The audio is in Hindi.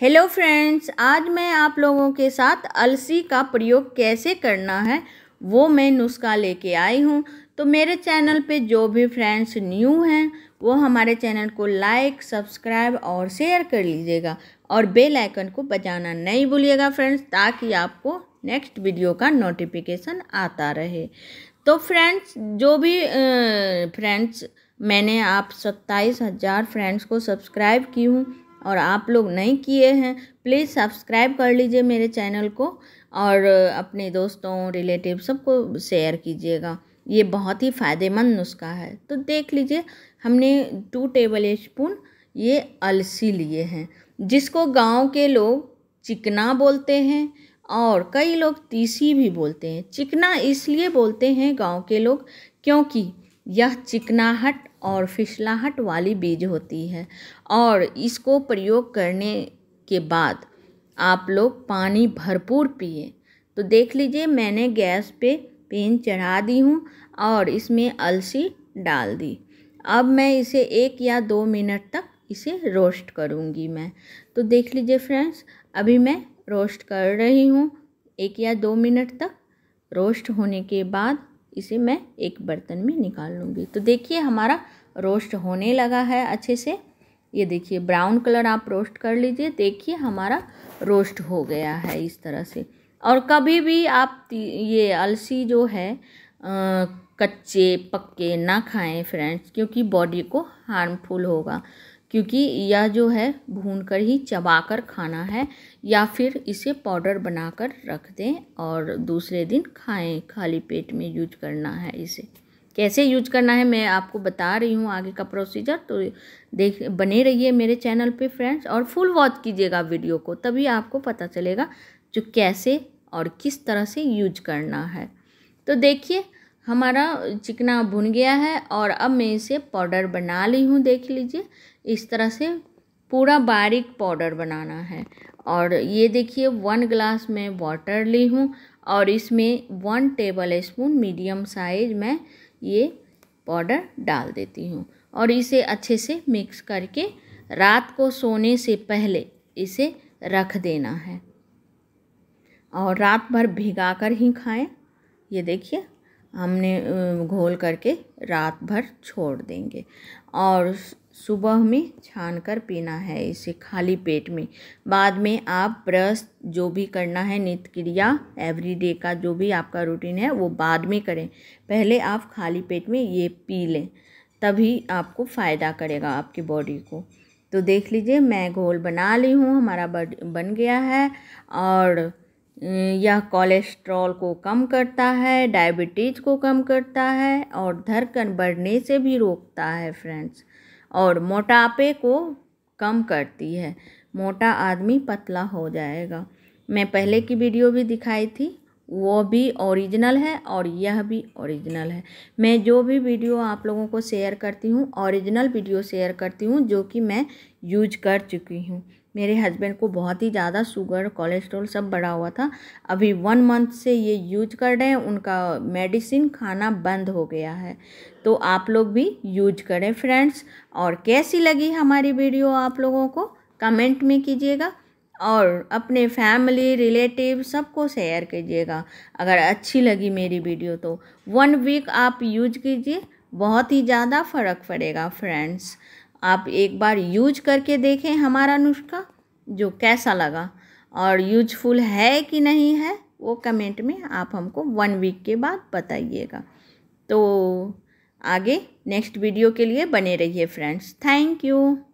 हेलो फ्रेंड्स आज मैं आप लोगों के साथ अलसी का प्रयोग कैसे करना है वो मैं नुस्खा लेके आई हूँ तो मेरे चैनल पे जो भी फ्रेंड्स न्यू हैं वो हमारे चैनल को लाइक सब्सक्राइब और शेयर कर लीजिएगा और बेल आइकन को बजाना नहीं भूलिएगा फ्रेंड्स ताकि आपको नेक्स्ट वीडियो का नोटिफिकेशन आता रहे तो फ्रेंड्स जो भी फ्रेंड्स मैंने आप सत्ताईस हज़ार फ्रेंड्स को सब्सक्राइब की हूँ और आप लोग नहीं किए हैं प्लीज़ सब्सक्राइब कर लीजिए मेरे चैनल को और अपने दोस्तों रिलेटिव सबको शेयर कीजिएगा ये बहुत ही फ़ायदेमंद नुस्खा है तो देख लीजिए हमने टू टेबल स्पून ये अलसी लिए हैं जिसको गांव के लोग चिकना बोलते हैं और कई लोग तीसी भी बोलते हैं चिकना इसलिए बोलते हैं गांव के लोग क्योंकि यह चिकनाहट और फिसलाहट वाली बीज होती है और इसको प्रयोग करने के बाद आप लोग पानी भरपूर पिए तो देख लीजिए मैंने गैस पे पेन चढ़ा दी हूँ और इसमें अलसी डाल दी अब मैं इसे एक या दो मिनट तक इसे रोस्ट करूँगी मैं तो देख लीजिए फ्रेंड्स अभी मैं रोस्ट कर रही हूँ एक या दो मिनट तक रोस्ट होने के बाद इसे मैं एक बर्तन में निकाल लूँगी तो देखिए हमारा रोस्ट होने लगा है अच्छे से ये देखिए ब्राउन कलर आप रोस्ट कर लीजिए देखिए हमारा रोस्ट हो गया है इस तरह से और कभी भी आप ये अलसी जो है आ, कच्चे पक्के ना खाएं फ्रेंड्स क्योंकि बॉडी को हार्मफुल होगा क्योंकि यह जो है भून कर ही चबा कर खाना है या फिर इसे पाउडर बनाकर रख दें और दूसरे दिन खाएं खाली पेट में यूज करना है इसे कैसे यूज करना है मैं आपको बता रही हूँ आगे का प्रोसीजर तो देख बने रहिए मेरे चैनल पे फ्रेंड्स और फुल वॉच कीजिएगा वीडियो को तभी आपको पता चलेगा जो कैसे और किस तरह से यूज करना है तो देखिए हमारा चिकना भुन गया है और अब मैं इसे पाउडर बना ली हूँ देख लीजिए इस तरह से पूरा बारीक पाउडर बनाना है और ये देखिए वन ग्लास में वाटर ली हूँ और इसमें one tablespoon medium size में ये पाउडर डाल देती हूँ और इसे अच्छे से मिक्स करके रात को सोने से पहले इसे रख देना है और रात भर भिगा कर ही खाएं ये देखिए हमने घोल करके रात भर छोड़ देंगे और सुबह में छान कर पीना है इसे खाली पेट में बाद में आप ब्रश जो भी करना है नित्य क्रिया एवरीडे का जो भी आपका रूटीन है वो बाद में करें पहले आप खाली पेट में ये पी लें तभी आपको फ़ायदा करेगा आपकी बॉडी को तो देख लीजिए मैं घोल बना ली हूँ हमारा बन गया है और यह कोलेस्ट्रॉल को कम करता है डायबिटीज को कम करता है और धड़कन बढ़ने से भी रोकता है फ्रेंड्स और मोटापे को कम करती है मोटा आदमी पतला हो जाएगा मैं पहले की वीडियो भी दिखाई थी वो भी ओरिजिनल है और यह भी ओरिजिनल है मैं जो भी वीडियो आप लोगों को शेयर करती हूँ ओरिजिनल वीडियो शेयर करती हूँ जो कि मैं यूज कर चुकी हूँ मेरे हस्बैंड को बहुत ही ज़्यादा शुगर कोलेस्ट्रॉल सब बढ़ा हुआ था अभी वन मंथ से ये यूज कर रहे हैं उनका मेडिसिन खाना बंद हो गया है तो आप लोग भी यूज करें फ्रेंड्स और कैसी लगी हमारी वीडियो आप लोगों को कमेंट में कीजिएगा और अपने फैमिली रिलेटिव सबको शेयर कीजिएगा अगर अच्छी लगी मेरी वीडियो तो वन वीक आप यूज कीजिए बहुत ही ज़्यादा फ़र्क पड़ेगा फ्रेंड्स आप एक बार यूज करके देखें हमारा नुस्खा जो कैसा लगा और यूजफुल है कि नहीं है वो कमेंट में आप हमको वन वीक के बाद बताइएगा तो आगे नेक्स्ट वीडियो के लिए बने रहिए फ्रेंड्स थैंक यू